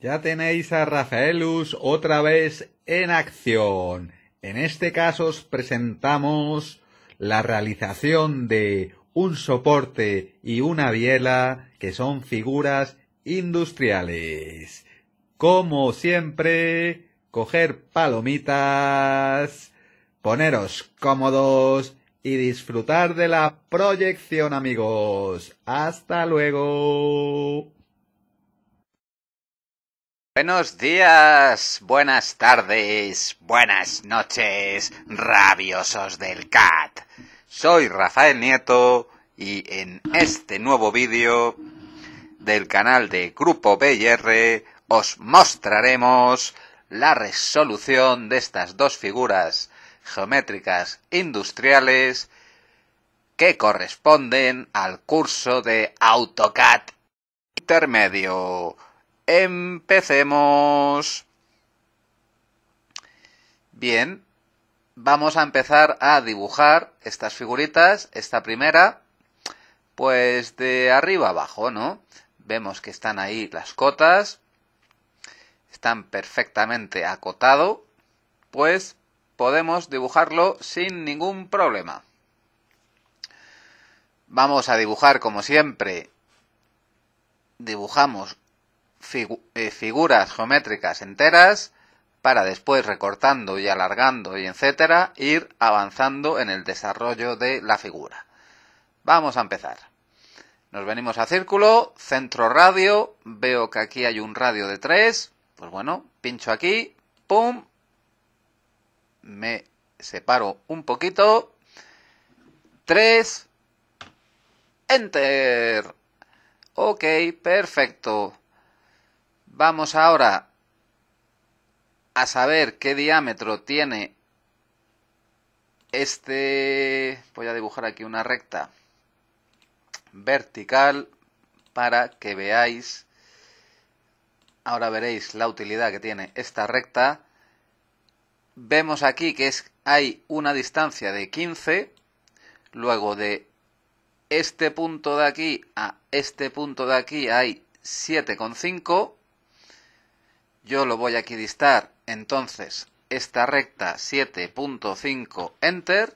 Ya tenéis a Rafaelus otra vez en acción. En este caso os presentamos la realización de un soporte y una biela que son figuras industriales. Como siempre, coger palomitas, poneros cómodos y disfrutar de la proyección amigos. Hasta luego. Buenos días, buenas tardes, buenas noches, rabiosos del CAT. Soy Rafael Nieto y en este nuevo vídeo del canal de Grupo BR os mostraremos la resolución de estas dos figuras geométricas industriales que corresponden al curso de AutoCAD intermedio. Empecemos. Bien, vamos a empezar a dibujar estas figuritas, esta primera, pues de arriba abajo, ¿no? Vemos que están ahí las cotas, están perfectamente acotado, pues podemos dibujarlo sin ningún problema. Vamos a dibujar como siempre. Dibujamos eh, figuras geométricas enteras para después recortando y alargando y etcétera ir avanzando en el desarrollo de la figura. Vamos a empezar. Nos venimos a círculo, centro radio, veo que aquí hay un radio de 3, pues bueno, pincho aquí, pum, me separo un poquito, 3, enter. Ok, perfecto. Vamos ahora a saber qué diámetro tiene este... Voy a dibujar aquí una recta vertical para que veáis. Ahora veréis la utilidad que tiene esta recta. Vemos aquí que es, hay una distancia de 15, luego de este punto de aquí a este punto de aquí hay 7,5 yo lo voy a equidistar, entonces, esta recta 7.5 Enter,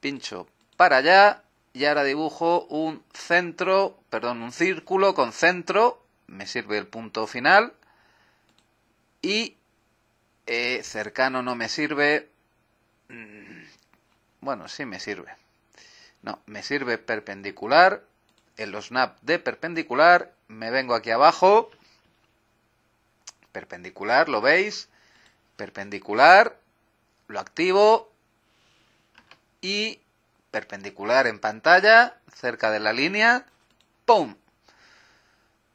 pincho para allá y ahora dibujo un centro, perdón, un círculo con centro, me sirve el punto final y eh, cercano no me sirve, mm, bueno, sí me sirve, no, me sirve perpendicular, en los snap de perpendicular, me vengo aquí abajo Perpendicular, ¿lo veis? Perpendicular, lo activo y perpendicular en pantalla, cerca de la línea, ¡pum!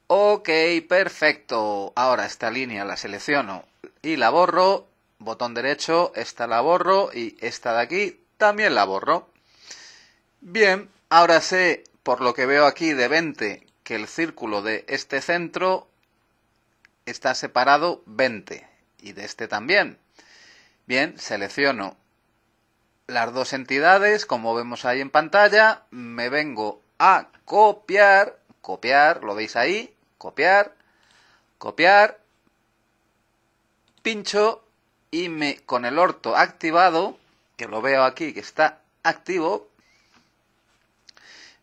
Ok, perfecto. Ahora esta línea la selecciono y la borro. Botón derecho, esta la borro y esta de aquí también la borro. Bien, ahora sé, por lo que veo aquí de 20, que el círculo de este centro está separado 20 y de este también. Bien, selecciono las dos entidades, como vemos ahí en pantalla, me vengo a copiar, copiar, lo veis ahí, copiar, copiar, pincho y me con el orto activado, que lo veo aquí que está activo,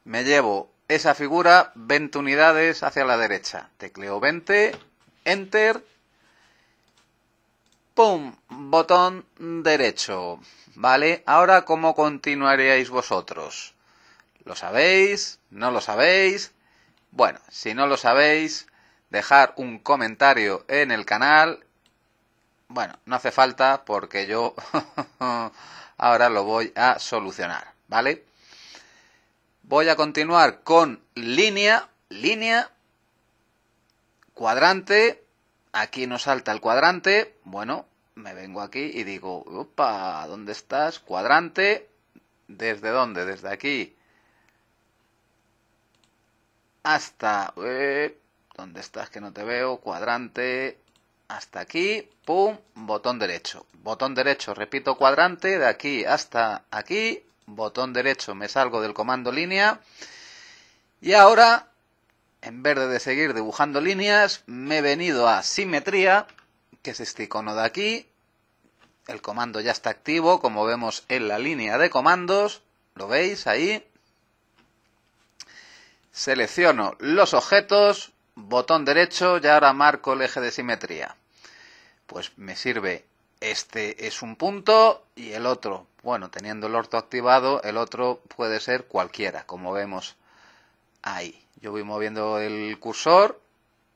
me llevo esa figura 20 unidades hacia la derecha. Tecleo 20, Enter. ¡Pum! Botón derecho. ¿Vale? Ahora, ¿cómo continuaríais vosotros? ¿Lo sabéis? ¿No lo sabéis? Bueno, si no lo sabéis, dejar un comentario en el canal. Bueno, no hace falta porque yo ahora lo voy a solucionar, ¿vale? Voy a continuar con línea, línea, cuadrante, aquí no salta el cuadrante, bueno, me vengo aquí y digo, opa, ¿dónde estás? Cuadrante, ¿desde dónde? Desde aquí hasta... Eh, ¿Dónde estás que no te veo? Cuadrante, hasta aquí, pum, botón derecho. Botón derecho, repito, cuadrante, de aquí hasta aquí, botón derecho, me salgo del comando línea. Y ahora en vez de seguir dibujando líneas, me he venido a simetría, que es este icono de aquí. El comando ya está activo, como vemos en la línea de comandos. ¿Lo veis ahí? Selecciono los objetos, botón derecho y ahora marco el eje de simetría. Pues me sirve este es un punto y el otro, bueno, teniendo el orto activado, el otro puede ser cualquiera, como vemos ahí. Yo voy moviendo el cursor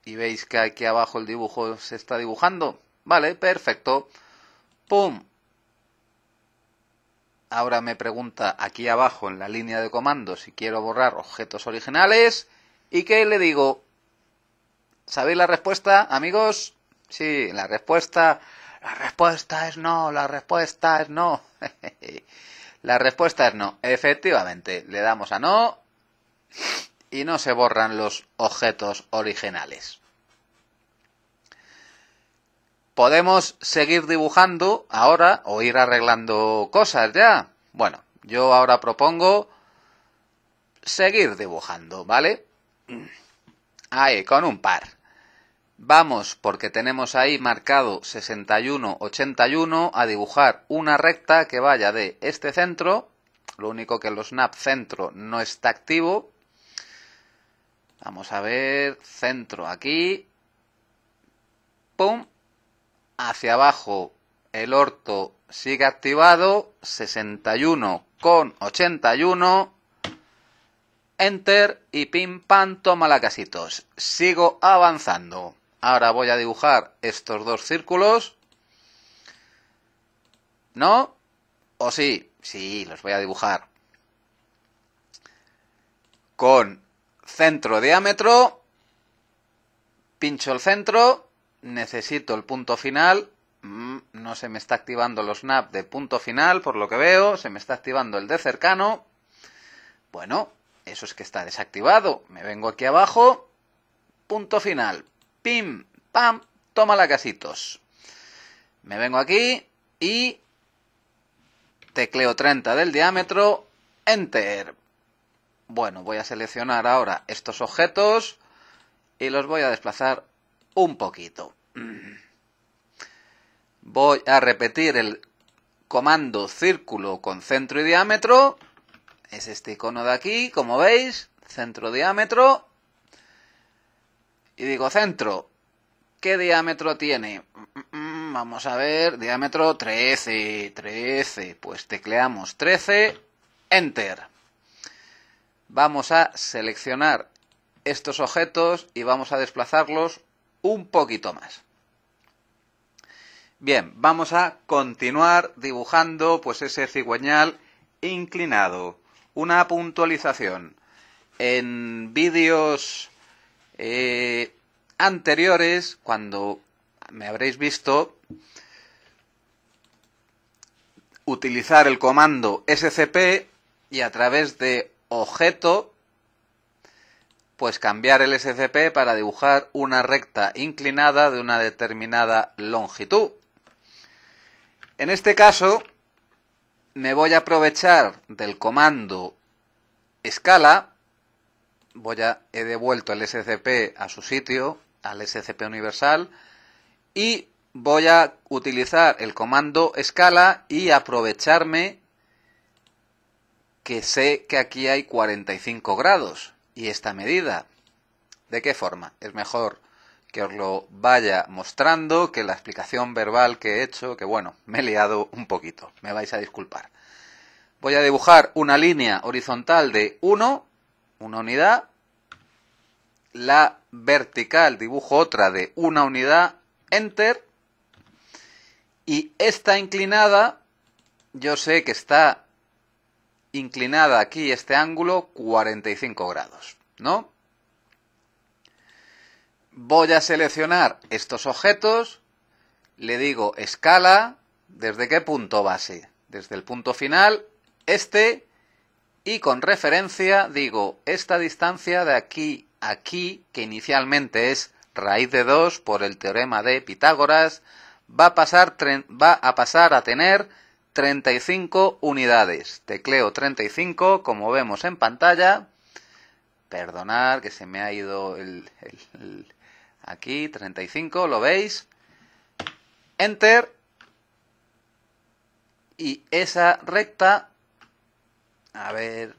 y veis que aquí abajo el dibujo se está dibujando. Vale, perfecto. ¡Pum! Ahora me pregunta aquí abajo en la línea de comando si quiero borrar objetos originales. ¿Y qué le digo? ¿Sabéis la respuesta, amigos? Sí, la respuesta... La respuesta es no, la respuesta es no. la respuesta es no. Efectivamente, le damos a no y no se borran los objetos originales. Podemos seguir dibujando ahora o ir arreglando cosas ya. Bueno, yo ahora propongo seguir dibujando, ¿vale? Ahí, con un par. Vamos, porque tenemos ahí marcado 61-81, a dibujar una recta que vaya de este centro, lo único que el snap centro no está activo, Vamos a ver, centro aquí. ¡Pum! Hacia abajo, el orto sigue activado, 61 con 81. Enter y pim pam toma la casitos. Sigo avanzando. Ahora voy a dibujar estos dos círculos. ¿No? ¿O sí? Sí, los voy a dibujar. Con Centro, diámetro. Pincho el centro. Necesito el punto final. Mm, no se me está activando los snap de punto final, por lo que veo. Se me está activando el de cercano. Bueno, eso es que está desactivado. Me vengo aquí abajo. Punto final. Pim, pam, toma la casitos. Me vengo aquí y tecleo 30 del diámetro. Enter. Bueno, voy a seleccionar ahora estos objetos y los voy a desplazar un poquito. Voy a repetir el comando círculo con centro y diámetro. Es este icono de aquí, como veis, centro, diámetro. Y digo centro, ¿qué diámetro tiene? Mm, vamos a ver, diámetro 13, 13. Pues tecleamos 13, enter vamos a seleccionar estos objetos y vamos a desplazarlos un poquito más. Bien, vamos a continuar dibujando pues ese cigüeñal inclinado. Una puntualización. En vídeos eh, anteriores, cuando me habréis visto utilizar el comando scp y a través de objeto, pues cambiar el SCP para dibujar una recta inclinada de una determinada longitud. En este caso, me voy a aprovechar del comando escala, voy a, he devuelto el SCP a su sitio, al SCP universal, y voy a utilizar el comando escala y aprovecharme que sé que aquí hay 45 grados y esta medida. ¿De qué forma? Es mejor que os lo vaya mostrando que la explicación verbal que he hecho, que bueno, me he liado un poquito, me vais a disculpar. Voy a dibujar una línea horizontal de 1, una unidad, la vertical dibujo otra de una unidad, enter, y esta inclinada yo sé que está inclinada aquí este ángulo 45 grados, ¿no? Voy a seleccionar estos objetos, le digo escala, ¿desde qué punto base? Desde el punto final, este, y con referencia digo esta distancia de aquí a aquí, que inicialmente es raíz de 2 por el teorema de Pitágoras, va a pasar, va a, pasar a tener 35 unidades. Tecleo 35, como vemos en pantalla. perdonad que se me ha ido el, aquí, 35, lo veis. Enter. Y esa recta, a ver,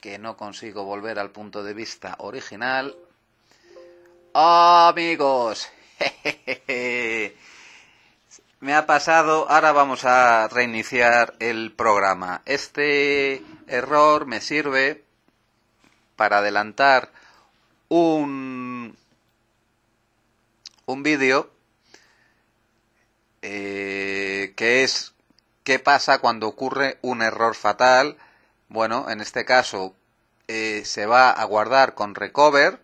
que no consigo volver al punto de vista original. Amigos, pasado, ahora vamos a reiniciar el programa. Este error me sirve para adelantar un, un vídeo eh, que es qué pasa cuando ocurre un error fatal. Bueno, en este caso eh, se va a guardar con recover.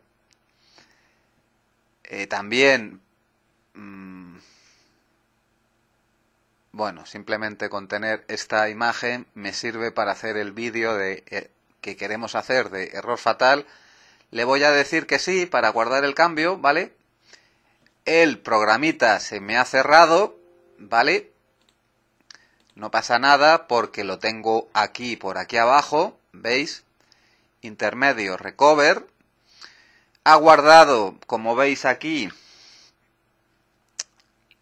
Eh, también... Mm, bueno, simplemente con tener esta imagen me sirve para hacer el vídeo de, eh, que queremos hacer de error fatal. Le voy a decir que sí para guardar el cambio, ¿vale? El programita se me ha cerrado, ¿vale? No pasa nada porque lo tengo aquí, por aquí abajo, ¿veis? Intermedio recover. Ha guardado, como veis aquí,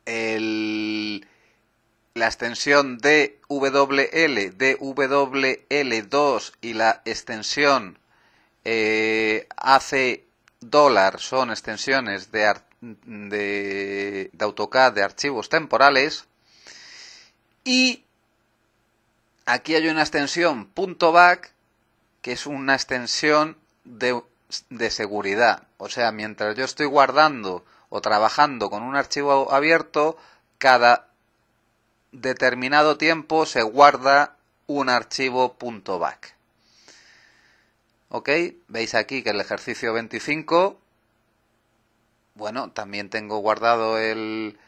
el la extensión DWL, DWL2 y la extensión eh, AC son extensiones de, de, AutoCAD de archivos temporales. Y aquí hay una extensión .back que es una extensión de, de seguridad. O sea, mientras yo estoy guardando o trabajando con un archivo abierto, cada determinado tiempo se guarda un archivo .back. ¿Ok? Veis aquí que el ejercicio 25, bueno, también tengo guardado el...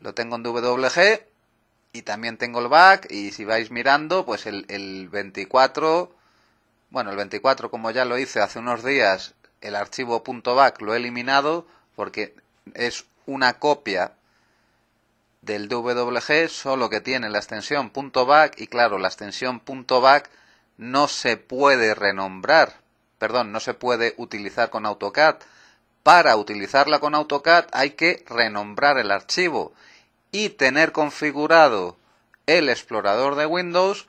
lo tengo en WG y también tengo el back y si vais mirando, pues el, 24, bueno, el 24 como ya lo hice hace unos días, el archivo .back lo he eliminado porque es una copia del DWG, solo que tiene la extensión .back y claro, la extensión .back no se puede renombrar, perdón, no se puede utilizar con AutoCAD. Para utilizarla con AutoCAD hay que renombrar el archivo y tener configurado el explorador de Windows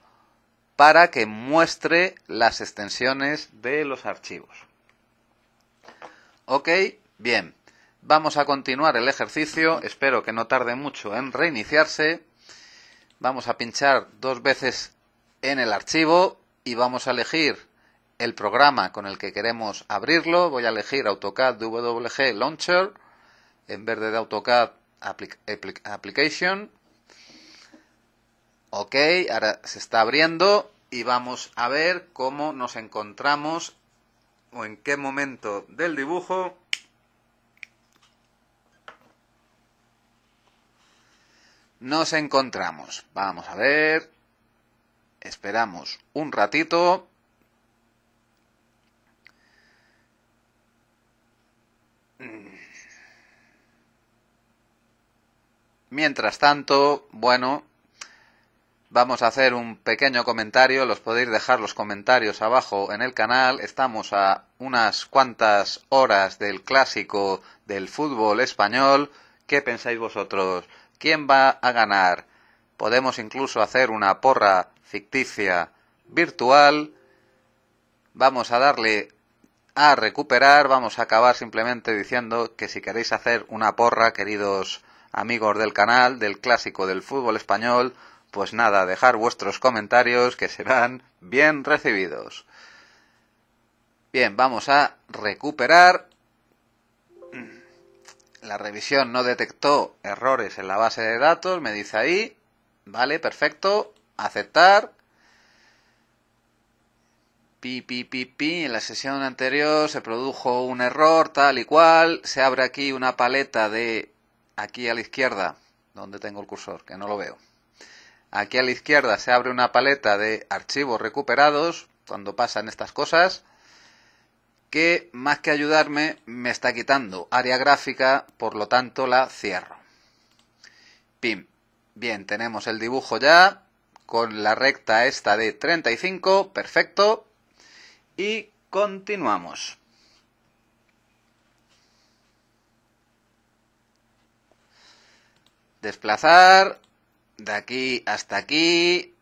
para que muestre las extensiones de los archivos. Ok, bien. Vamos a continuar el ejercicio, espero que no tarde mucho en reiniciarse. Vamos a pinchar dos veces en el archivo y vamos a elegir el programa con el que queremos abrirlo. Voy a elegir AutoCAD WG Launcher en vez de AutoCAD Application. Ok, ahora se está abriendo y vamos a ver cómo nos encontramos o en qué momento del dibujo nos encontramos. Vamos a ver. Esperamos un ratito. Mientras tanto, bueno, vamos a hacer un pequeño comentario. Los podéis dejar los comentarios abajo en el canal. Estamos a unas cuantas horas del clásico del fútbol español. ¿Qué pensáis vosotros? quién va a ganar. Podemos incluso hacer una porra ficticia virtual. Vamos a darle a recuperar. Vamos a acabar simplemente diciendo que si queréis hacer una porra, queridos amigos del canal, del clásico del fútbol español, pues nada, dejar vuestros comentarios que serán bien recibidos. Bien, vamos a recuperar la revisión no detectó errores en la base de datos, me dice ahí, vale, perfecto, aceptar. Pi, pi, pi, pi, en la sesión anterior se produjo un error tal y cual, se abre aquí una paleta de aquí a la izquierda, donde tengo el cursor, que no lo veo. Aquí a la izquierda se abre una paleta de archivos recuperados cuando pasan estas cosas que más que ayudarme me está quitando área gráfica, por lo tanto la cierro. Pim. Bien, tenemos el dibujo ya con la recta esta de 35, perfecto. Y continuamos. Desplazar de aquí hasta aquí.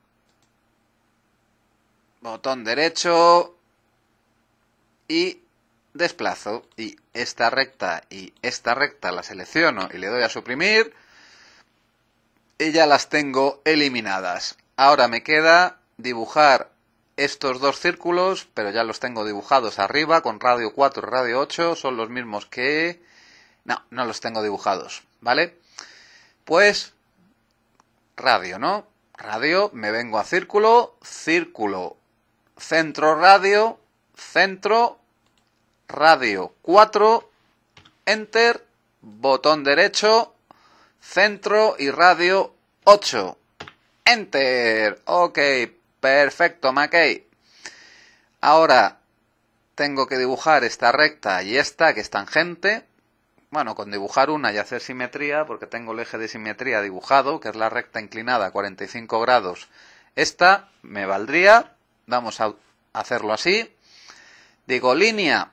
Botón derecho, y desplazo y esta recta y esta recta la selecciono y le doy a suprimir y ya las tengo eliminadas. Ahora me queda dibujar estos dos círculos, pero ya los tengo dibujados arriba con radio 4 y radio 8, son los mismos que... No, no los tengo dibujados, ¿vale? Pues radio, ¿no? Radio, me vengo a círculo, círculo, centro radio, centro, radio 4, enter, botón derecho, centro y radio 8, enter. Ok, perfecto, Mackey. Ahora tengo que dibujar esta recta y esta que es tangente. Bueno, con dibujar una y hacer simetría, porque tengo el eje de simetría dibujado, que es la recta inclinada a 45 grados. Esta me valdría. Vamos a hacerlo así. Digo, línea.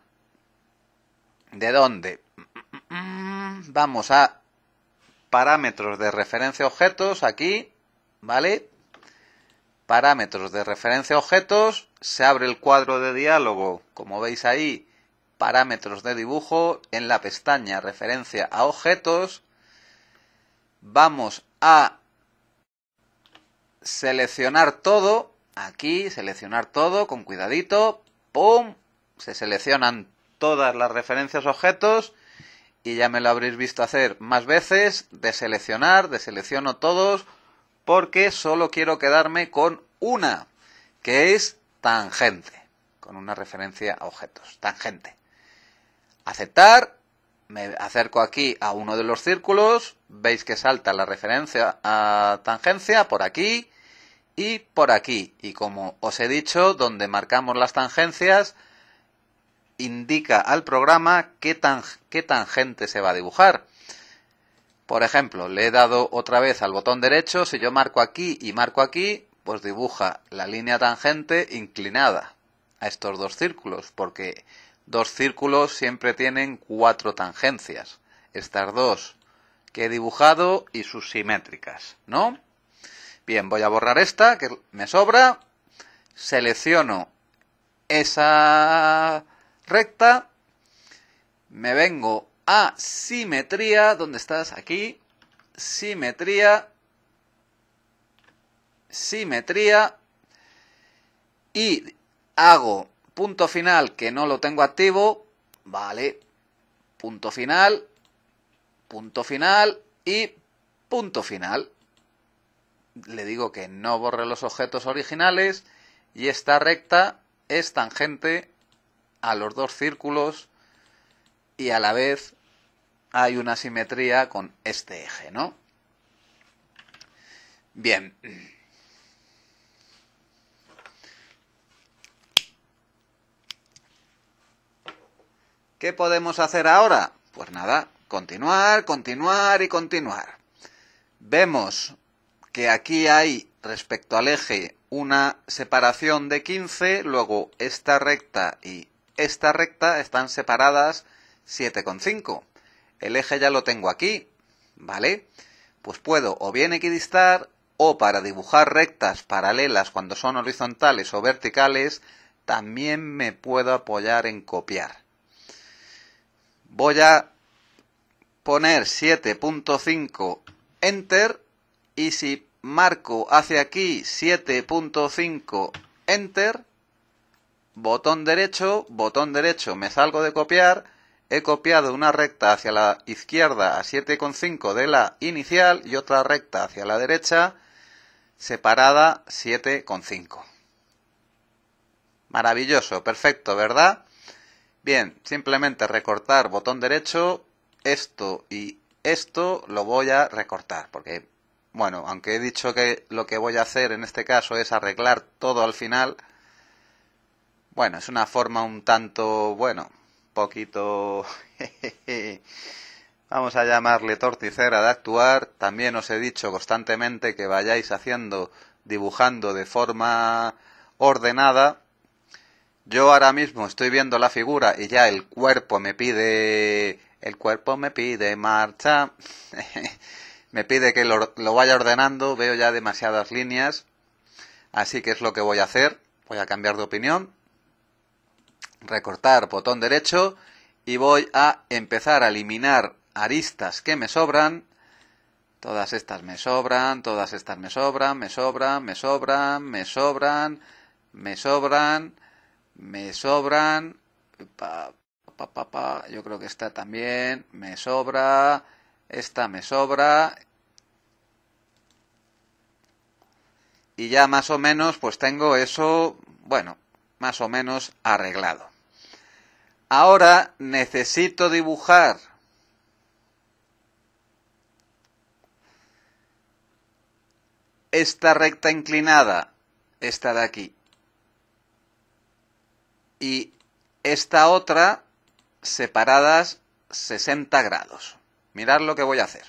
¿De dónde? Mm, vamos a parámetros de referencia objetos aquí, ¿vale? Parámetros de referencia objetos, se abre el cuadro de diálogo, como veis ahí, parámetros de dibujo, en la pestaña referencia a objetos, vamos a seleccionar todo, aquí, seleccionar todo, con cuidadito, ¡pum! se seleccionan todas las referencias objetos y ya me lo habréis visto hacer más veces, deseleccionar, deselecciono todos, porque solo quiero quedarme con una, que es tangente, con una referencia a objetos, tangente. Aceptar, me acerco aquí a uno de los círculos, veis que salta la referencia a tangencia por aquí y por aquí. Y como os he dicho, donde marcamos las tangencias, indica al programa qué, tan, qué tangente se va a dibujar. Por ejemplo, le he dado otra vez al botón derecho, si yo marco aquí y marco aquí, pues dibuja la línea tangente inclinada a estos dos círculos, porque dos círculos siempre tienen cuatro tangencias. Estas dos que he dibujado y sus simétricas, ¿no? Bien, voy a borrar esta que me sobra, selecciono esa recta. Me vengo a simetría. ¿Dónde estás? Aquí. Simetría. Simetría. Y hago punto final que no lo tengo activo. Vale. Punto final. Punto final. Y punto final. Le digo que no borre los objetos originales. Y esta recta es tangente a los dos círculos y a la vez hay una simetría con este eje, ¿no? Bien. ¿Qué podemos hacer ahora? Pues nada, continuar, continuar y continuar. Vemos que aquí hay, respecto al eje, una separación de 15, luego esta recta y esta recta están separadas 7,5. El eje ya lo tengo aquí, ¿vale? Pues puedo o bien equidistar o para dibujar rectas paralelas cuando son horizontales o verticales, también me puedo apoyar en copiar. Voy a poner 7.5 Enter y si marco hacia aquí 7.5 Enter, botón derecho, botón derecho, me salgo de copiar, he copiado una recta hacia la izquierda a 7,5 de la inicial y otra recta hacia la derecha separada 7,5. Maravilloso, perfecto, ¿verdad? Bien, simplemente recortar botón derecho, esto y esto lo voy a recortar, porque, bueno, aunque he dicho que lo que voy a hacer en este caso es arreglar todo al final, bueno, es una forma un tanto, bueno, poquito... vamos a llamarle torticera de actuar. También os he dicho constantemente que vayáis haciendo, dibujando de forma ordenada. Yo ahora mismo estoy viendo la figura y ya el cuerpo me pide, el cuerpo me pide marcha, me pide que lo vaya ordenando, veo ya demasiadas líneas, así que es lo que voy a hacer, voy a cambiar de opinión recortar botón derecho y voy a empezar a eliminar aristas que me sobran. Todas estas me sobran, todas estas me sobran, me sobran, me sobran, me sobran, me sobran, me sobran. Pa, pa, pa, Yo creo que esta también me sobra, esta me sobra. Y ya más o menos pues tengo eso, bueno, más o menos arreglado. Ahora necesito dibujar. Esta recta inclinada, esta de aquí. Y esta otra separadas 60 grados. Mirad lo que voy a hacer.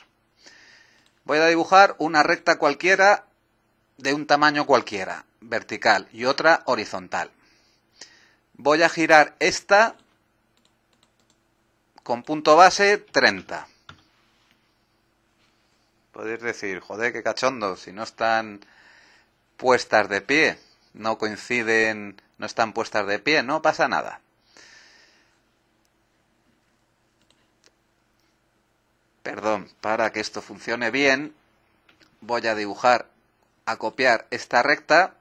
Voy a dibujar una recta cualquiera de un tamaño cualquiera, vertical, y otra horizontal. Voy a girar esta con punto base 30. Podéis decir, joder, qué cachondo, si no están puestas de pie, no coinciden, no están puestas de pie, no pasa nada. Perdón, para que esto funcione bien, voy a dibujar, a copiar esta recta,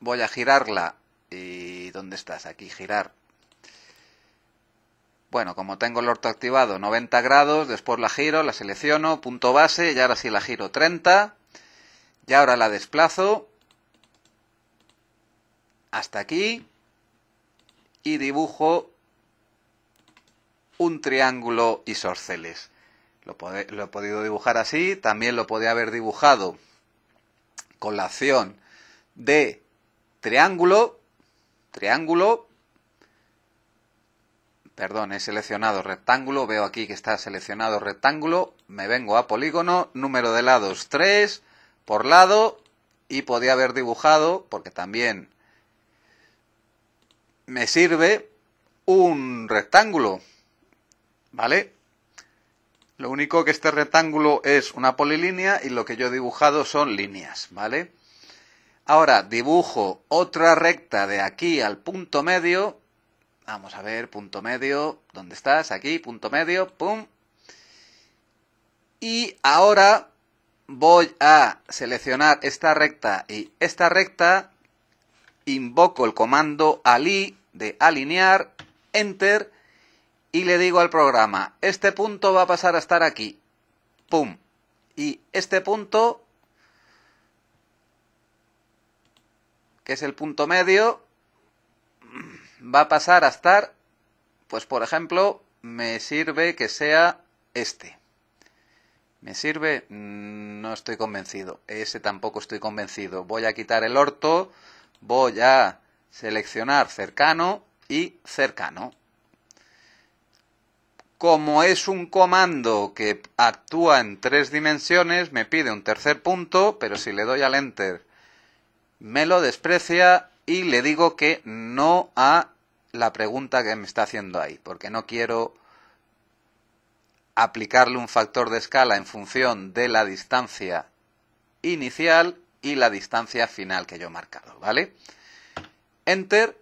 voy a girarla y ¿dónde estás? Aquí girar bueno, como tengo el orto activado, 90 grados, después la giro, la selecciono, punto base, y ahora sí la giro 30. Y ahora la desplazo hasta aquí y dibujo un triángulo isósceles. Lo, lo, he podido dibujar así, también lo podía haber dibujado con la acción de triángulo, triángulo, perdón, he seleccionado rectángulo, veo aquí que está seleccionado rectángulo, me vengo a polígono, número de lados 3 por lado y podía haber dibujado, porque también me sirve un rectángulo, ¿vale? Lo único que este rectángulo es una polilínea y lo que yo he dibujado son líneas, ¿vale? Ahora dibujo otra recta de aquí al punto medio Vamos a ver, punto medio. ¿Dónde estás? Aquí, punto medio. ¡Pum! Y ahora voy a seleccionar esta recta y esta recta. Invoco el comando ali de alinear. Enter. Y le digo al programa, este punto va a pasar a estar aquí. ¡Pum! Y este punto que es el punto medio, va a pasar a estar, pues por ejemplo, me sirve que sea este. ¿Me sirve? Mm, no estoy convencido. Ese tampoco estoy convencido. Voy a quitar el orto, voy a seleccionar cercano y cercano. Como es un comando que actúa en tres dimensiones, me pide un tercer punto, pero si le doy al enter, me lo desprecia y le digo que no ha la pregunta que me está haciendo ahí, porque no quiero aplicarle un factor de escala en función de la distancia inicial y la distancia final que yo he marcado, ¿vale? Enter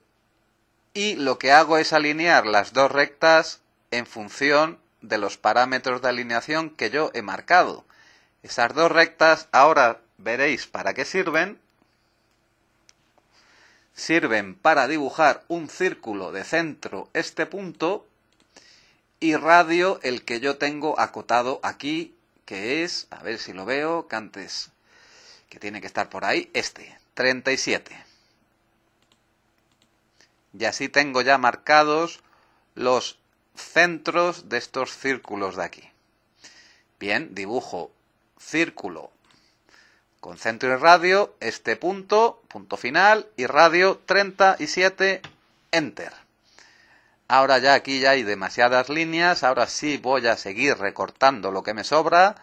y lo que hago es alinear las dos rectas en función de los parámetros de alineación que yo he marcado. Esas dos rectas ahora veréis para qué sirven sirven para dibujar un círculo de centro este punto y radio el que yo tengo acotado aquí, que es, a ver si lo veo, que antes, que tiene que estar por ahí, este, 37. Y así tengo ya marcados los centros de estos círculos de aquí. Bien, dibujo círculo Concentro centro y radio, este punto, punto final y radio 37, enter. Ahora ya aquí ya hay demasiadas líneas, ahora sí voy a seguir recortando lo que me sobra.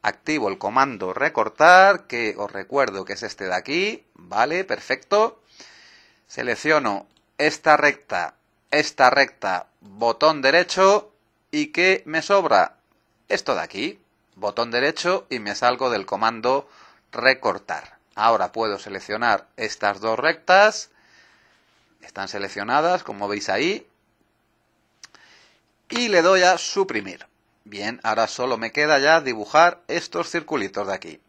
Activo el comando recortar, que os recuerdo que es este de aquí, vale, perfecto. Selecciono esta recta, esta recta, botón derecho y qué me sobra esto de aquí, botón derecho y me salgo del comando recortar. Ahora puedo seleccionar estas dos rectas. Están seleccionadas, como veis ahí. Y le doy a suprimir. Bien, ahora solo me queda ya dibujar estos circulitos de aquí.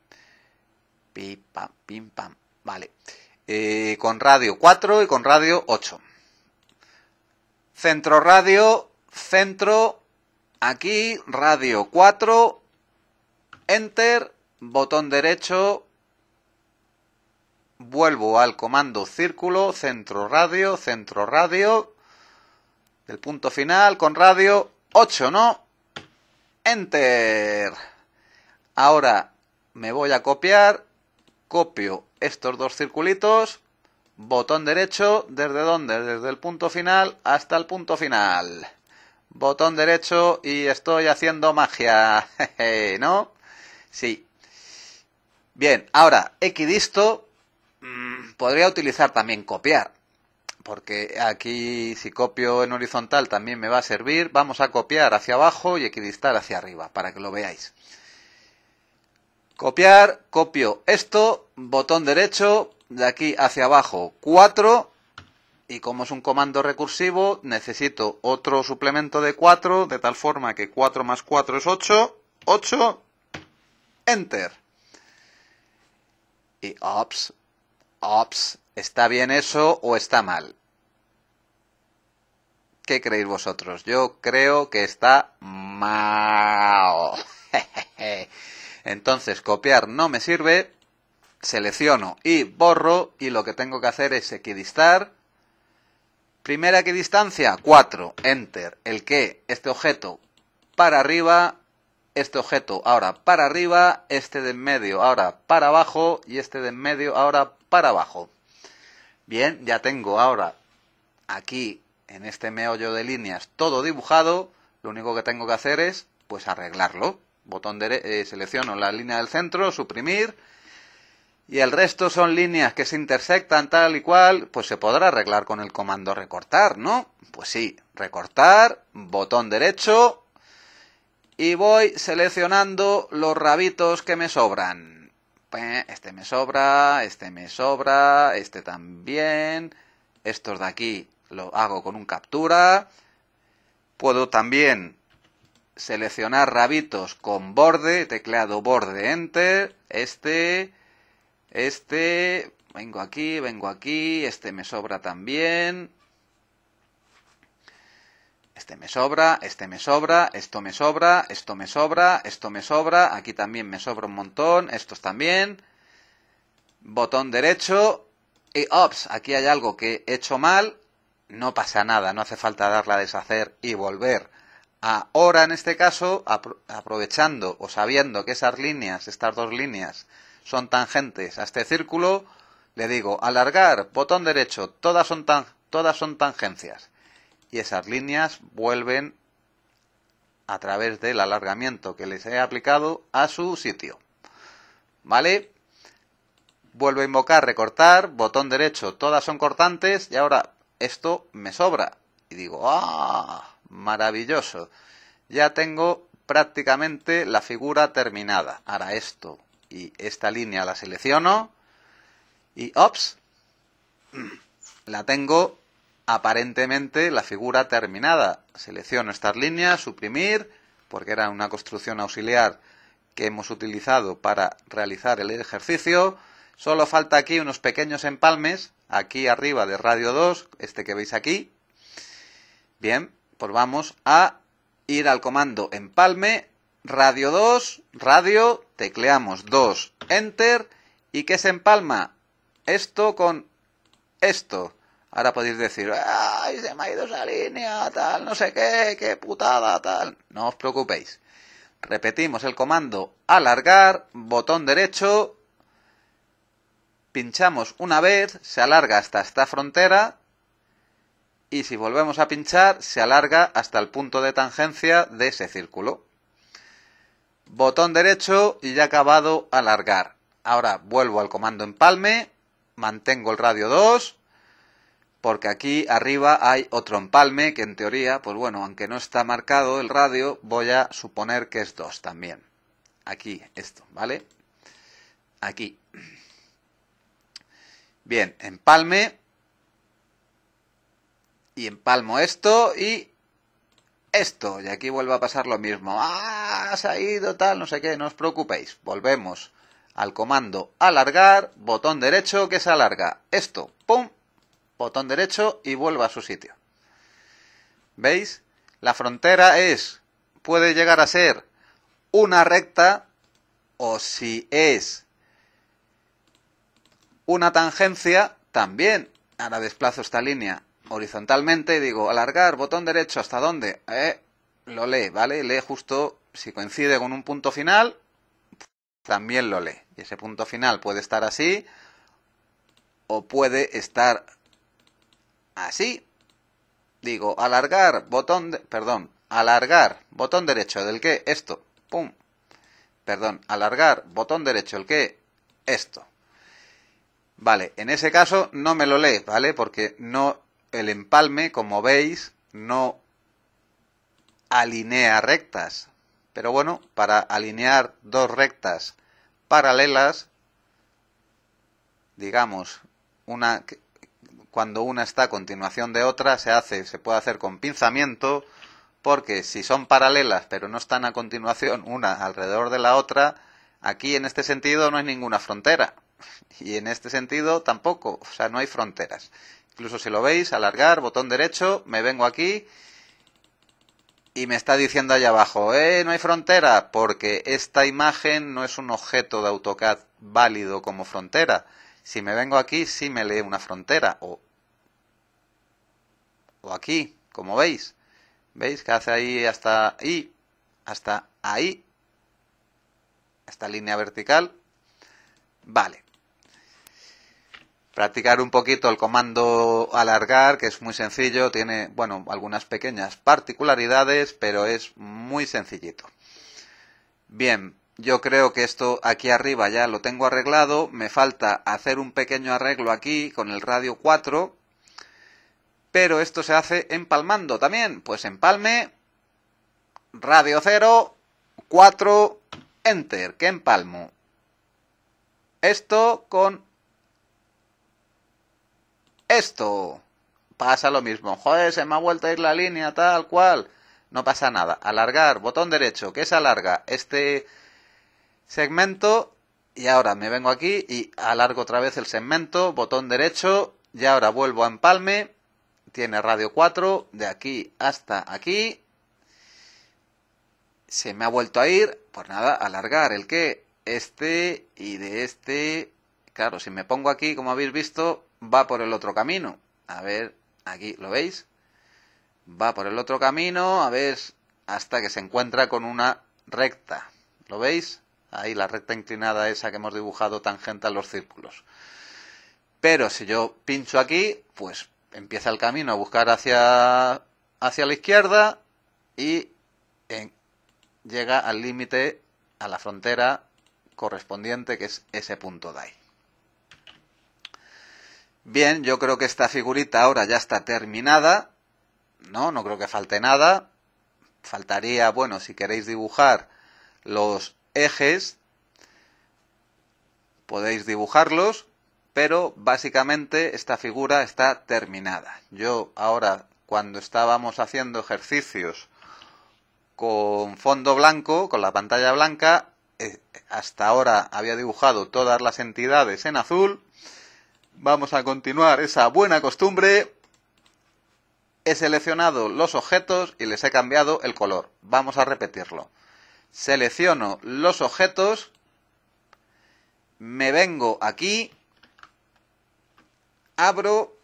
Pim, pam, pim, pam. Vale. Eh, con radio 4 y con radio 8. Centro radio, centro, aquí, radio 4, enter, botón derecho, vuelvo al comando círculo, centro radio, centro radio, del punto final con radio 8, ¿no? Enter. Ahora me voy a copiar, copio estos dos circulitos, botón derecho, ¿desde dónde? Desde el punto final hasta el punto final. Botón derecho y estoy haciendo magia, ¿no? Sí, Bien, ahora, equidisto mm. podría utilizar también copiar, porque aquí si copio en horizontal también me va a servir. Vamos a copiar hacia abajo y equidistar hacia arriba, para que lo veáis. Copiar, copio esto, botón derecho, de aquí hacia abajo 4, y como es un comando recursivo, necesito otro suplemento de 4, de tal forma que 4 más 4 es 8, 8, enter ops. Ops. ¿Está bien eso o está mal? ¿Qué creéis vosotros? Yo creo que está mal. Entonces, copiar no me sirve. Selecciono y borro. Y lo que tengo que hacer es equidistar. Primera equidistancia, 4. Enter. El que, este objeto, para arriba este objeto ahora para arriba, este de en medio ahora para abajo y este de en medio ahora para abajo. Bien, ya tengo ahora aquí en este meollo de líneas todo dibujado, lo único que tengo que hacer es pues arreglarlo. Botón de, eh, selecciono la línea del centro, suprimir y el resto son líneas que se intersectan tal y cual, pues se podrá arreglar con el comando recortar, ¿no? Pues sí, recortar, botón derecho, y voy seleccionando los rabitos que me sobran. Este me sobra, este me sobra, este también. Estos de aquí lo hago con un captura. Puedo también seleccionar rabitos con borde, teclado borde enter, este, este, vengo aquí, vengo aquí, este me sobra también, este me sobra, este me sobra, esto me sobra, esto me sobra, esto me sobra, aquí también me sobra un montón, estos también. Botón derecho y ops, aquí hay algo que he hecho mal, no pasa nada, no hace falta darla a deshacer y volver. Ahora, en este caso, aprovechando o sabiendo que esas líneas, estas dos líneas, son tangentes a este círculo, le digo alargar, botón derecho, todas son, tan, todas son tangencias y esas líneas vuelven a través del alargamiento que les he aplicado a su sitio. ¿Vale? Vuelvo a invocar, recortar, botón derecho, todas son cortantes y ahora esto me sobra. Y digo, ¡ah! Maravilloso. Ya tengo prácticamente la figura terminada. Ahora esto y esta línea la selecciono y ¡ops! La tengo aparentemente la figura terminada. Selecciono estas líneas, suprimir, porque era una construcción auxiliar que hemos utilizado para realizar el ejercicio. Solo falta aquí unos pequeños empalmes, aquí arriba de radio 2, este que veis aquí. Bien, pues vamos a ir al comando empalme, radio 2, radio, tecleamos 2, enter, y que se empalma esto con esto. Ahora podéis decir, ¡ay, se me ha ido esa línea! Tal, no sé qué, qué putada, tal. No os preocupéis. Repetimos el comando alargar, botón derecho, pinchamos una vez, se alarga hasta esta frontera y si volvemos a pinchar se alarga hasta el punto de tangencia de ese círculo. Botón derecho y ya acabado alargar. Ahora vuelvo al comando empalme, mantengo el radio 2 porque aquí arriba hay otro empalme que en teoría, pues bueno, aunque no está marcado el radio, voy a suponer que es 2 también. Aquí, esto, ¿vale? Aquí. Bien, empalme. Y empalmo esto y esto. Y aquí vuelve a pasar lo mismo. ¡Ah! Se ha ido tal, no sé qué, no os preocupéis. Volvemos al comando alargar, botón derecho que se alarga. Esto, ¡pum! botón derecho y vuelva a su sitio. ¿Veis? La frontera es, puede llegar a ser una recta o si es una tangencia, también. Ahora desplazo esta línea horizontalmente y digo alargar, botón derecho, ¿hasta dónde? Eh, lo lee, ¿vale? Lee justo, si coincide con un punto final, también lo lee. Y ese punto final puede estar así o puede estar así, digo, alargar, botón, perdón, alargar, botón derecho del que, esto, pum, perdón, alargar, botón derecho el que, esto. Vale, en ese caso no me lo lee, ¿vale? Porque no, el empalme, como veis, no alinea rectas. Pero bueno, para alinear dos rectas paralelas, digamos, una cuando una está a continuación de otra, se hace, se puede hacer con pinzamiento, porque si son paralelas pero no están a continuación una alrededor de la otra, aquí en este sentido no hay ninguna frontera. Y en este sentido tampoco, o sea, no hay fronteras. Incluso si lo veis, alargar, botón derecho, me vengo aquí y me está diciendo allá abajo, eh, no hay frontera, porque esta imagen no es un objeto de AutoCAD válido como frontera. Si me vengo aquí, sí me lee una frontera, o o aquí, como veis. ¿Veis que hace ahí hasta ahí, hasta ahí, esta línea vertical? Vale. Practicar un poquito el comando alargar, que es muy sencillo, tiene, bueno, algunas pequeñas particularidades, pero es muy sencillito. Bien, yo creo que esto aquí arriba ya lo tengo arreglado, me falta hacer un pequeño arreglo aquí con el radio 4, pero esto se hace empalmando también. Pues empalme, radio 0, 4, enter, que empalmo. Esto con esto. Pasa lo mismo. Joder, se me ha vuelto a ir la línea tal cual. No pasa nada. Alargar, botón derecho, que se alarga este segmento. Y ahora me vengo aquí y alargo otra vez el segmento, botón derecho. Y ahora vuelvo a empalme tiene radio 4 de aquí hasta aquí. Se me ha vuelto a ir, pues nada, alargar el que, este y de este. Claro, si me pongo aquí, como habéis visto, va por el otro camino. A ver, aquí, ¿lo veis? Va por el otro camino, a ver, hasta que se encuentra con una recta. ¿Lo veis? Ahí la recta inclinada esa que hemos dibujado tangente a los círculos. Pero si yo pincho aquí, pues empieza el camino a buscar hacia, hacia la izquierda y llega al límite, a la frontera correspondiente, que es ese punto de ahí. Bien, yo creo que esta figurita ahora ya está terminada, ¿no? No creo que falte nada. Faltaría, bueno, si queréis dibujar los ejes, podéis dibujarlos, pero básicamente esta figura está terminada. Yo ahora, cuando estábamos haciendo ejercicios con fondo blanco, con la pantalla blanca, eh, hasta ahora había dibujado todas las entidades en azul. Vamos a continuar esa buena costumbre. He seleccionado los objetos y les he cambiado el color. Vamos a repetirlo. Selecciono los objetos, me vengo aquí abro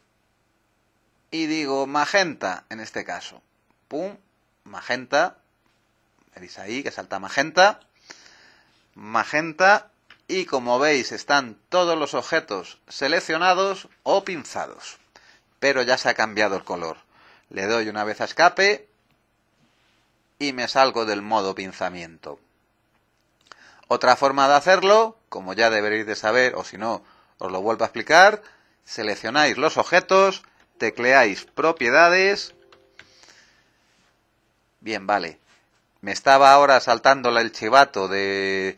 y digo magenta en este caso. Pum, magenta. Veis ahí que salta magenta. Magenta. Y como veis están todos los objetos seleccionados o pinzados. Pero ya se ha cambiado el color. Le doy una vez a escape y me salgo del modo pinzamiento. Otra forma de hacerlo, como ya deberéis de saber, o si no, os lo vuelvo a explicar, seleccionáis los objetos, tecleáis propiedades. Bien, vale. Me estaba ahora saltando el chivato del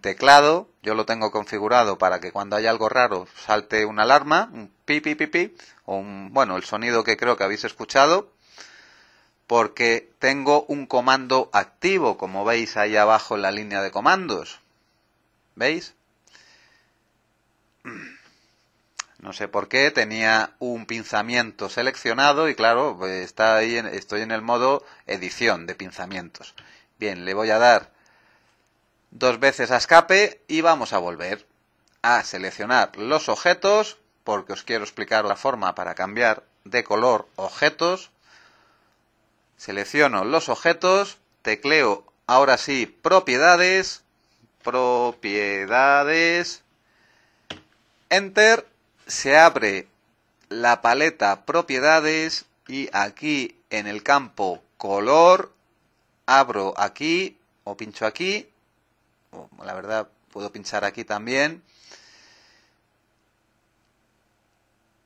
teclado. Yo lo tengo configurado para que cuando haya algo raro salte una alarma, un pi pi pi pi, o un, bueno, el sonido que creo que habéis escuchado, porque tengo un comando activo, como veis ahí abajo en la línea de comandos. ¿Veis? No sé por qué, tenía un pinzamiento seleccionado y claro, está ahí estoy en el modo edición de pinzamientos. Bien, le voy a dar dos veces a escape y vamos a volver a seleccionar los objetos, porque os quiero explicar la forma para cambiar de color objetos. Selecciono los objetos, tecleo ahora sí propiedades, propiedades, enter se abre la paleta propiedades y aquí en el campo color abro aquí o pincho aquí, o la verdad puedo pinchar aquí también,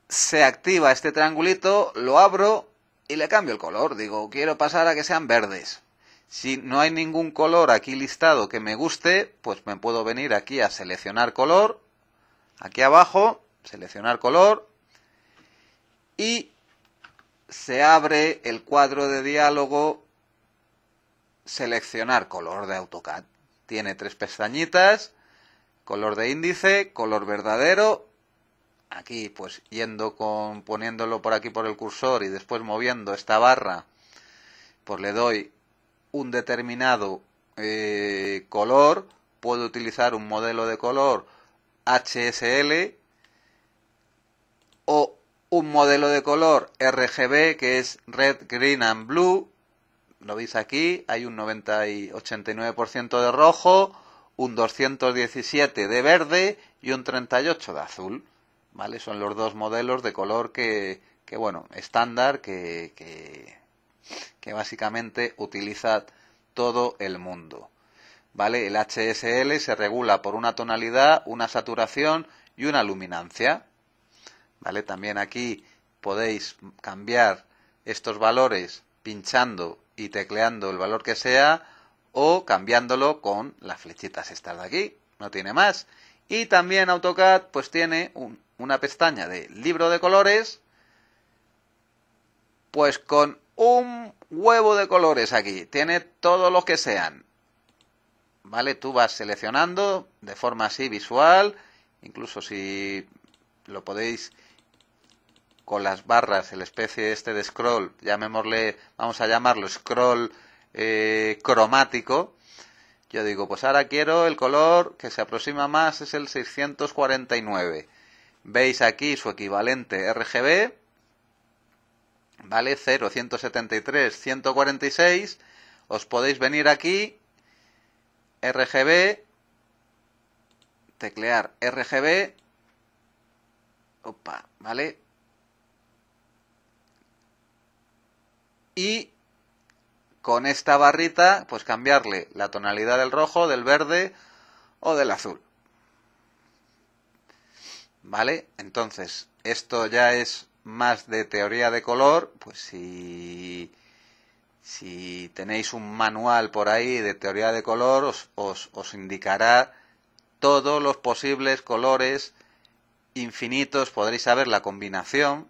se activa este triangulito, lo abro y le cambio el color, digo quiero pasar a que sean verdes. Si no hay ningún color aquí listado que me guste, pues me puedo venir aquí a seleccionar color, aquí abajo, seleccionar color y se abre el cuadro de diálogo seleccionar color de AutoCAD. Tiene tres pestañitas, color de índice, color verdadero. Aquí pues yendo con poniéndolo por aquí por el cursor y después moviendo esta barra, pues le doy un determinado eh, color. Puedo utilizar un modelo de color HSL o un modelo de color RGB que es red, green and blue. Lo veis aquí, hay un 989% de rojo, un 217 de verde y un 38 de azul. ¿Vale? Son los dos modelos de color que, bueno, estándar, que, que, básicamente utiliza todo el mundo. ¿Vale? El HSL se regula por una tonalidad, una saturación y una luminancia. ¿vale? También aquí podéis cambiar estos valores pinchando y tecleando el valor que sea o cambiándolo con las flechitas estas de aquí, no tiene más. Y también AutoCAD pues tiene una pestaña de libro de colores, pues con un huevo de colores aquí, tiene todos los que sean. ¿Vale? Tú vas seleccionando de forma así visual, incluso si lo podéis con las barras, el especie este de scroll, llamémosle, vamos a llamarlo scroll eh, cromático, yo digo, pues ahora quiero el color que se aproxima más, es el 649. Veis aquí su equivalente RGB, ¿vale? 0, 173, 146. Os podéis venir aquí, RGB, teclear RGB, opa, ¿vale? y con esta barrita pues cambiarle la tonalidad del rojo, del verde o del azul. ¿Vale? Entonces, esto ya es más de teoría de color, pues si, si tenéis un manual por ahí de teoría de color os indicará todos los posibles colores infinitos, podréis saber la combinación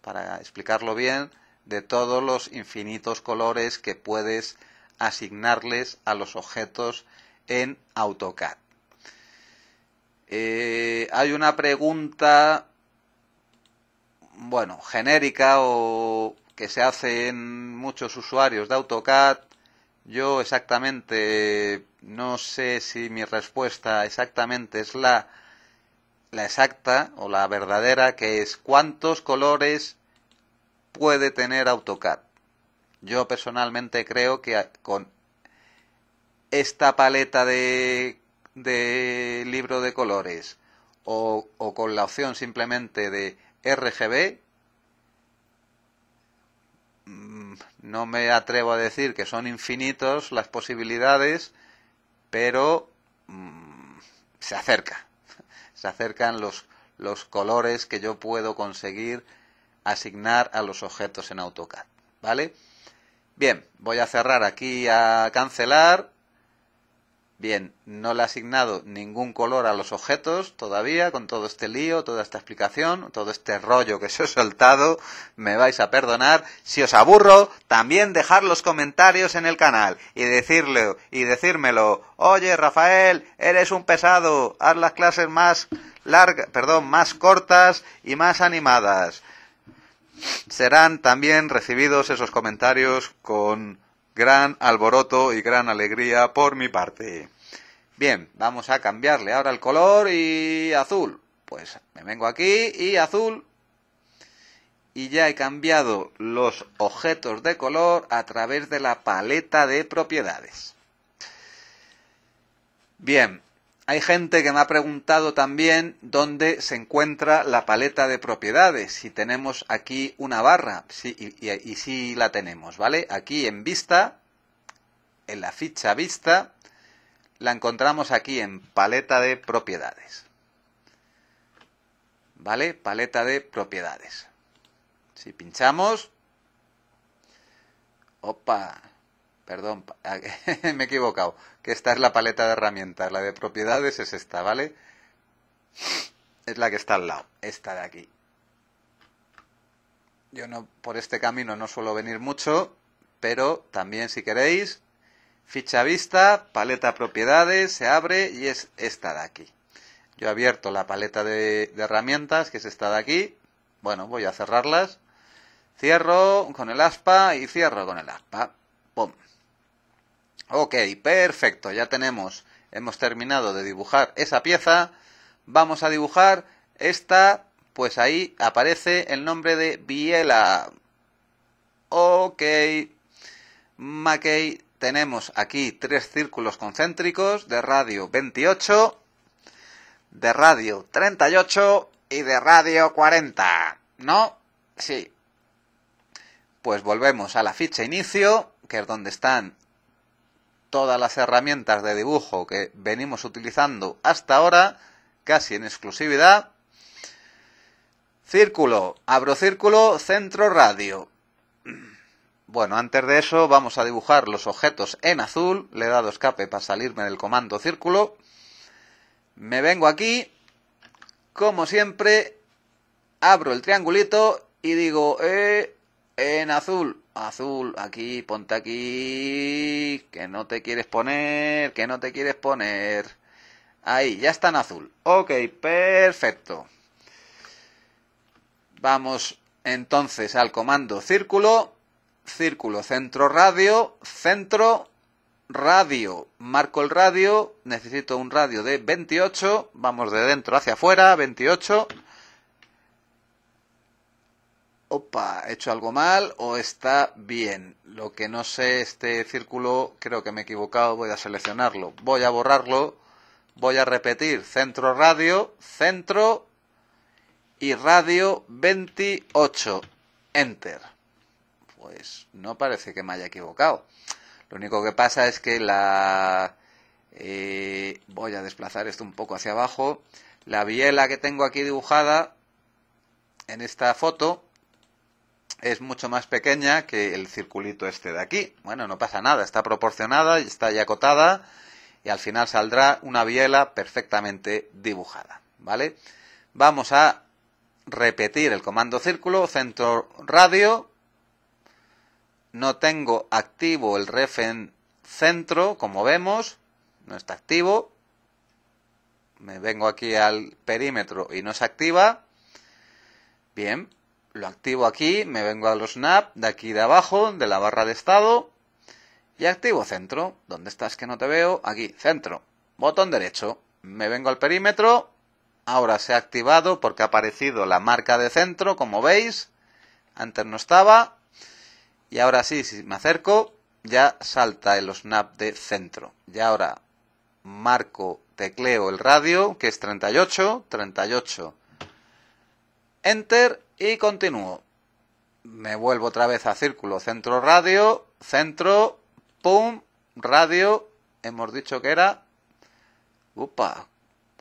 para explicarlo bien de todos los infinitos colores que puedes asignarles a los objetos en AutoCAD. Eh, hay una pregunta, bueno, genérica o que se hace en muchos usuarios de AutoCAD. Yo exactamente no sé si mi respuesta exactamente es la, la exacta o la verdadera, que es cuántos colores puede tener AutoCAD. Yo personalmente creo que con esta paleta de, libro de colores o, con la opción simplemente de RGB, mm, no me atrevo a decir que son infinitos las posibilidades, pero mm, se acerca. Se acercan los colores que yo puedo conseguir asignar a los objetos en AutoCAD, ¿vale? Bien, voy a cerrar aquí a cancelar. Bien, no le he asignado ningún color a los objetos todavía, con todo este lío, toda esta explicación, todo este rollo que se ha soltado, me vais a perdonar. Si os aburro, también dejar los comentarios en el canal y decirle y decírmelo, oye Rafael, eres un pesado, haz las clases más largas, perdón, más cortas y más animadas serán también recibidos esos comentarios con gran alboroto y gran alegría por mi parte. Bien, vamos a cambiarle ahora el color y azul. Pues me vengo aquí y azul. Y ya he cambiado los objetos de color a través de la paleta de propiedades. Bien, hay gente que me ha preguntado también dónde se encuentra la paleta de propiedades, si tenemos aquí una barra, y, si la tenemos, ¿vale? Aquí en vista, en la ficha vista, la encontramos aquí en paleta de propiedades. ¿Vale? Paleta de propiedades. Si pinchamos... Opa, Perdón, ah, me he equivocado. Que esta es la paleta de herramientas. La de propiedades es esta, ¿vale? Es la que está al lado. Esta de aquí. Yo no, por este camino no suelo venir mucho, pero también si queréis, ficha vista, paleta propiedades, se abre y es esta de aquí. Yo he abierto la paleta de, herramientas, que es esta de aquí. Bueno, voy a cerrarlas. Cierro con el aspa y cierro con el aspa. ¡Pum! Ok, perfecto, ya tenemos, hemos terminado de dibujar esa pieza. Vamos a dibujar esta, pues ahí aparece el nombre de Biela. Ok, Mackey, tenemos aquí tres círculos concéntricos de radio 28, de radio 38 y de radio 40, ¿no? Sí. Pues volvemos a la ficha inicio, que es donde están todas las herramientas de dibujo que venimos utilizando hasta ahora, casi en exclusividad. Círculo, abro círculo, centro radio. Bueno, antes de eso vamos a dibujar los objetos en azul. Le he dado escape para salirme del comando círculo. Me vengo aquí. Como siempre, abro el triangulito y digo eh, en azul azul, aquí, ponte aquí, que no te quieres poner, que no te quieres poner. Ahí, ya está en azul. Ok, perfecto. Vamos entonces al comando círculo, círculo, centro radio, centro radio. Marco el radio, necesito un radio de 28, vamos de dentro hacia afuera, 28 opa, he hecho algo mal o está bien. Lo que no sé, este círculo creo que me he equivocado, voy a seleccionarlo, voy a borrarlo, voy a repetir, centro radio, centro y radio 28, enter. Pues no parece que me haya equivocado. Lo único que pasa es que la... Eh, voy a desplazar esto un poco hacia abajo. La biela que tengo aquí dibujada en esta foto es mucho más pequeña que el circulito este de aquí. Bueno, no pasa nada, está proporcionada y está ya acotada y al final saldrá una biela perfectamente dibujada, ¿vale? Vamos a repetir el comando círculo, centro radio, no tengo activo el ref en centro, como vemos, no está activo, me vengo aquí al perímetro y no se activa, bien, lo activo aquí, me vengo a los snap, de aquí de abajo, de la barra de estado, y activo centro. ¿Dónde estás que no te veo? Aquí, centro. Botón derecho. Me vengo al perímetro. Ahora se ha activado porque ha aparecido la marca de centro, como veis. Antes no estaba. Y ahora sí, si me acerco, ya salta el snap de centro. Y ahora marco, tecleo el radio, que es 38, 38 Enter y continúo. Me vuelvo otra vez a círculo, centro, radio, centro, pum, radio, hemos dicho que era... Upa,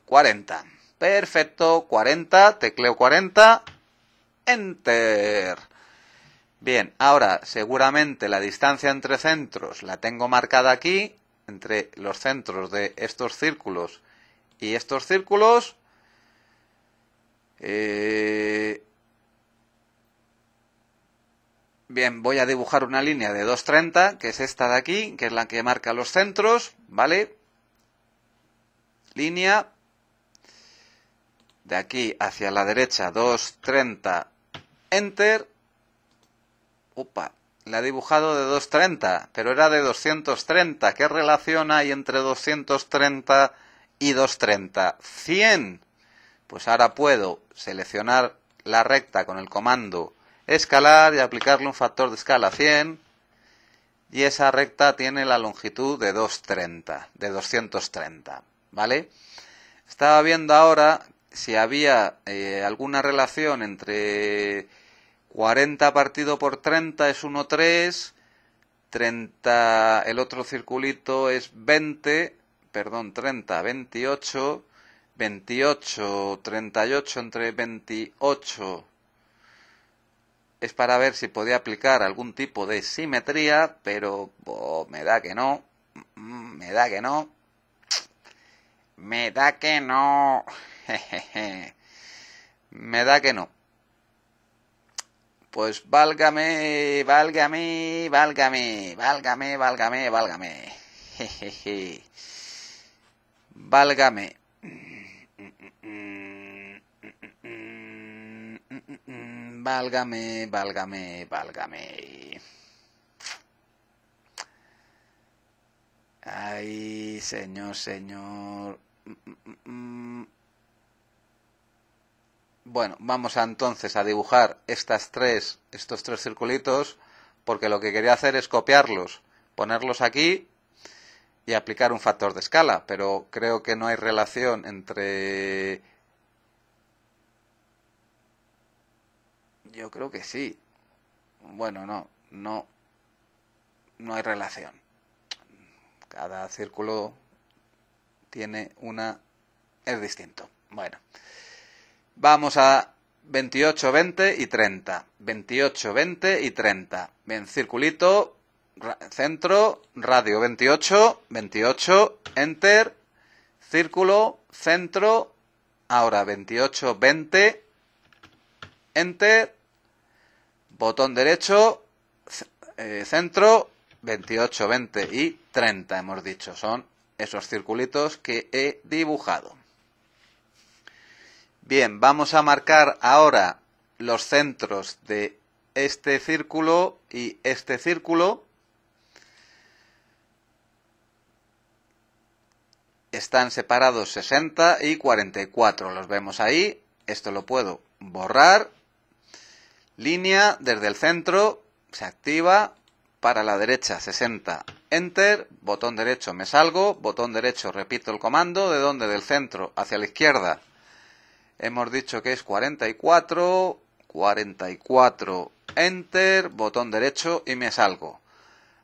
40. Perfecto, 40, tecleo 40, enter. Bien, ahora seguramente la distancia entre centros la tengo marcada aquí, entre los centros de estos círculos y estos círculos. Eh, bien, voy a dibujar una línea de 2.30, que es esta de aquí, que es la que marca los centros, ¿vale? Línea de aquí hacia la derecha, 2.30, enter. Upa, la he dibujado de 2.30, pero era de 230. ¿Qué relación hay entre 230 y 2.30? 100. Pues ahora puedo seleccionar la recta con el comando escalar y aplicarle un factor de escala 100 y esa recta tiene la longitud de 230, de 230, ¿vale? Estaba viendo ahora si había eh, alguna relación entre 40 partido por 30 es 1,3, 30, el otro circulito es 20, perdón, 30, 28, 28, 38 entre 28. Es para ver si podía aplicar algún tipo de simetría, pero oh, mm, me da que no. Me da que no. Me da que no. me da que no. Pues válgame, válgame, válgame, válgame, válgame, válgame. válgame. Válgame, válgame, válgame. Ay, señor, señor. Bueno, vamos entonces a dibujar estas tres, estos tres circulitos, porque lo que quería hacer es copiarlos, ponerlos aquí y aplicar un factor de escala, pero creo que no hay relación entre Yo creo que sí. Bueno, no, no, no hay relación. Cada círculo tiene una... es distinto. Bueno, vamos a 28, 20 y 30. 28, 20 y 30. Bien, circulito, centro, radio 28, 28, enter, círculo, centro, ahora 28, 20, enter, botón derecho, eh, centro, 28, 20 y 30, hemos dicho. Son esos circulitos que he dibujado. Bien, vamos a marcar ahora los centros de este círculo y este círculo. Están separados 60 y 44, los vemos ahí. Esto lo puedo borrar Línea desde el centro, se activa para la derecha, 60. Enter, botón derecho me salgo, botón derecho repito el comando, de dónde del centro hacia la izquierda. Hemos dicho que es 44, 44, enter, botón derecho y me salgo.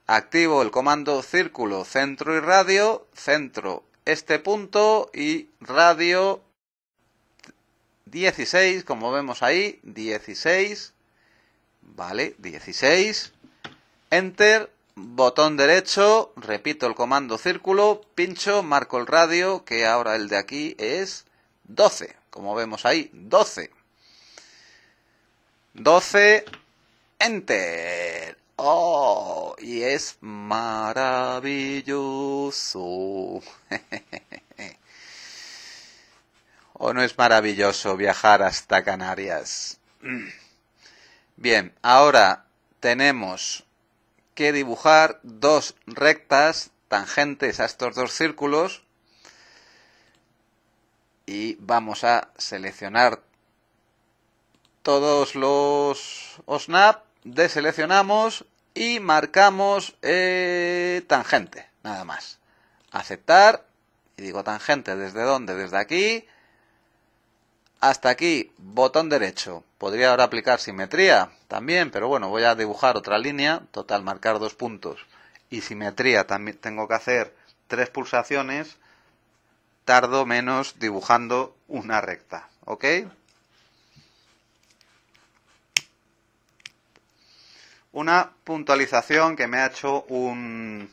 Activo el comando círculo, centro y radio, centro este punto y radio 16, como vemos ahí, 16 Vale, 16. Enter, botón derecho, repito el comando círculo, pincho, marco el radio, que ahora el de aquí es 12. Como vemos ahí, 12. 12. Enter. ¡Oh! Y es maravilloso. ¿O no es maravilloso viajar hasta Canarias? Bien, ahora tenemos que dibujar dos rectas tangentes a estos dos círculos y vamos a seleccionar todos los snap, deseleccionamos y marcamos eh, tangente, nada más. Aceptar, y digo tangente, ¿desde dónde? Desde aquí, hasta aquí, botón derecho. Podría ahora aplicar simetría también, pero bueno, voy a dibujar otra línea, total, marcar dos puntos. Y simetría, también tengo que hacer tres pulsaciones, tardo menos dibujando una recta, ¿ok? Una puntualización que me ha hecho un,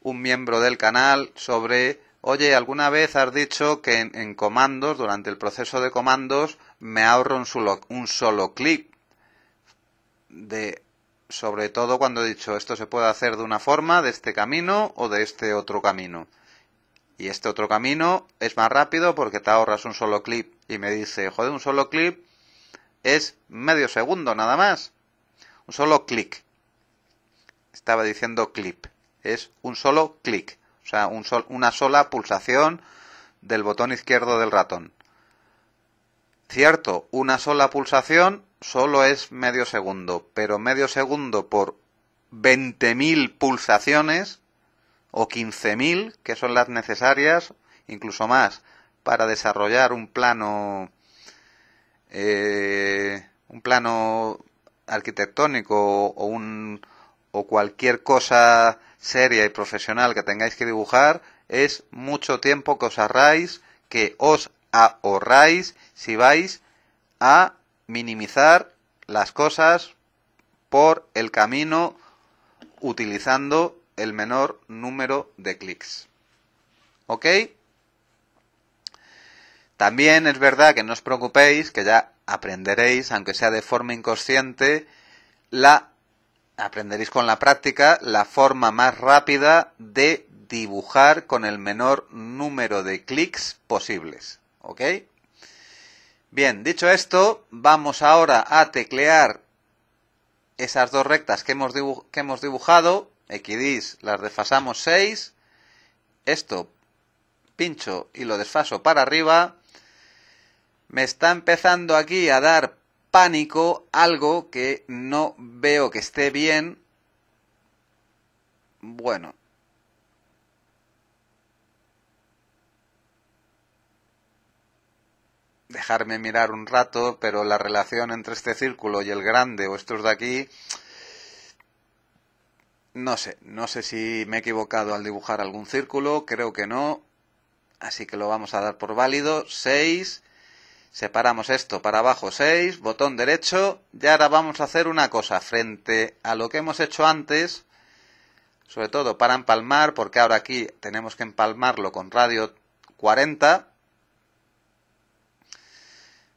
un miembro del canal sobre oye, alguna vez has dicho que en, comandos, durante el proceso de comandos, me ahorro un solo, un clic. De, sobre todo cuando he dicho, esto se puede hacer de una forma, de este camino o de este otro camino. Y este otro camino es más rápido porque te ahorras un solo clic. Y me dice, joder, un solo clic es medio segundo nada más. Un solo clic. Estaba diciendo clip. Es un solo clic. O sea, un sol, una sola pulsación del botón izquierdo del ratón. Cierto, una sola pulsación solo es medio segundo, pero medio segundo por 20.000 pulsaciones o 15.000, que son las necesarias, incluso más, para desarrollar un plano eh, un plano arquitectónico o, o cualquier cosa seria y profesional que tengáis que dibujar es mucho tiempo que os ahorráis, que os ahorráis si vais a minimizar las cosas por el camino utilizando el menor número de clics. ¿Ok? También es verdad que no os preocupéis, que ya aprenderéis, aunque sea de forma inconsciente, la aprenderéis con la práctica la forma más rápida de dibujar con el menor número de clics posibles. ¿Ok? Bien, dicho esto, vamos ahora a teclear esas dos rectas que hemos, que hemos dibujado. XDIS, las desfasamos 6. Esto pincho y lo desfaso para arriba. Me está empezando aquí a dar pánico algo que no veo que esté bien. Bueno. Dejarme mirar un rato, pero la relación entre este círculo y el grande o estos de aquí... No sé, no sé si me he equivocado al dibujar algún círculo, creo que no. Así que lo vamos a dar por válido. 6. Separamos esto para abajo 6, botón derecho, y ahora vamos a hacer una cosa frente a lo que hemos hecho antes, sobre todo para empalmar, porque ahora aquí tenemos que empalmarlo con radio 40.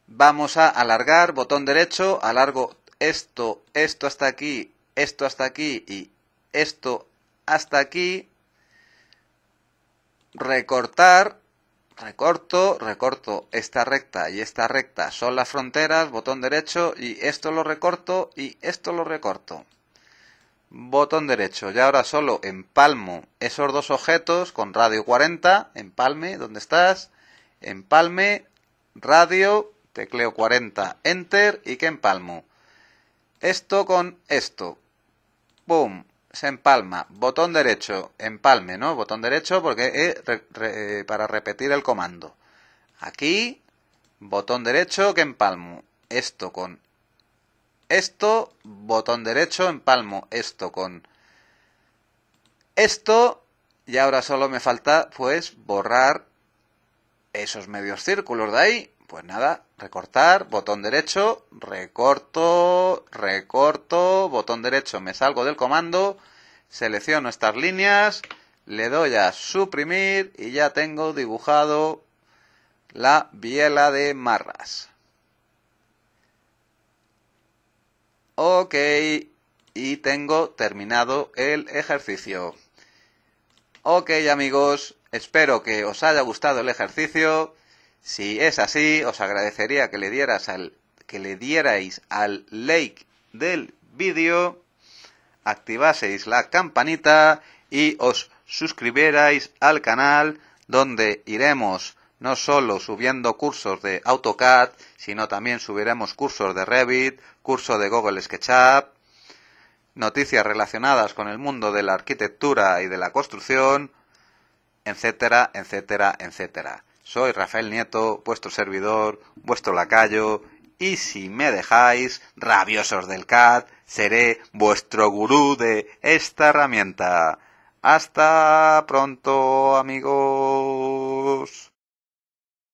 Vamos a alargar, botón derecho, alargo esto, esto hasta aquí, esto hasta aquí y esto hasta aquí. Recortar recorto, recorto esta recta y esta recta son las fronteras, botón derecho y esto lo recorto y esto lo recorto. Botón derecho, y ahora solo empalmo esos dos objetos con radio 40, empalme, ¿dónde estás? Empalme, radio, tecleo 40, enter y que empalmo. Esto con esto. ¡Pum! se empalma. Botón derecho, empalme, ¿no? Botón derecho porque eh, para repetir el comando. Aquí, botón derecho que empalmo. Esto con esto, botón derecho, empalmo esto con esto. Y ahora solo me falta, pues, borrar esos medios círculos de ahí. Pues nada, recortar, botón derecho, recorto, recorto, botón derecho, me salgo del comando, selecciono estas líneas, le doy a suprimir y ya tengo dibujado la biela de marras. Ok, y tengo terminado el ejercicio. Ok amigos, espero que os haya gustado el ejercicio. Si es así, os agradecería que le, que le dierais al like del vídeo, activaseis la campanita y os suscribierais al canal donde iremos no solo subiendo cursos de AutoCAD, sino también subiremos cursos de Revit, curso de Google SketchUp, noticias relacionadas con el mundo de la arquitectura y de la construcción, etcétera, etcétera, etcétera. Soy Rafael Nieto, vuestro servidor, vuestro lacayo, y si me dejáis, rabiosos del CAD, seré vuestro gurú de esta herramienta. Hasta pronto, amigos.